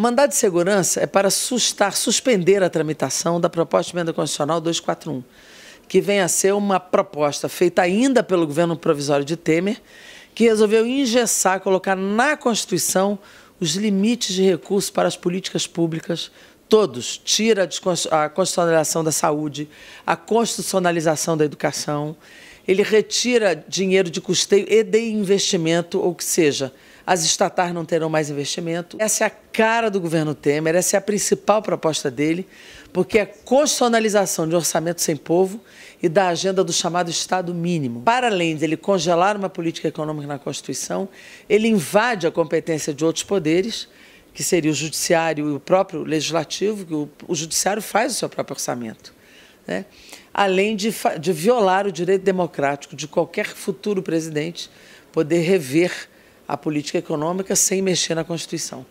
Mandado de segurança é para sustar, suspender a tramitação da proposta de emenda constitucional 241, que vem a ser uma proposta feita ainda pelo governo provisório de Temer, que resolveu engessar, colocar na Constituição os limites de recursos para as políticas públicas, todos. Tira a constitucionalização da saúde, a constitucionalização da educação ele retira dinheiro de custeio e de investimento, ou que seja, as estatais não terão mais investimento. Essa é a cara do governo Temer, essa é a principal proposta dele, porque é constitucionalização de orçamento sem povo e da agenda do chamado Estado mínimo. Para além dele congelar uma política econômica na Constituição, ele invade a competência de outros poderes, que seria o judiciário e o próprio legislativo, que o, o judiciário faz o seu próprio orçamento né? além de, de violar o direito democrático de qualquer futuro presidente poder rever a política econômica sem mexer na Constituição.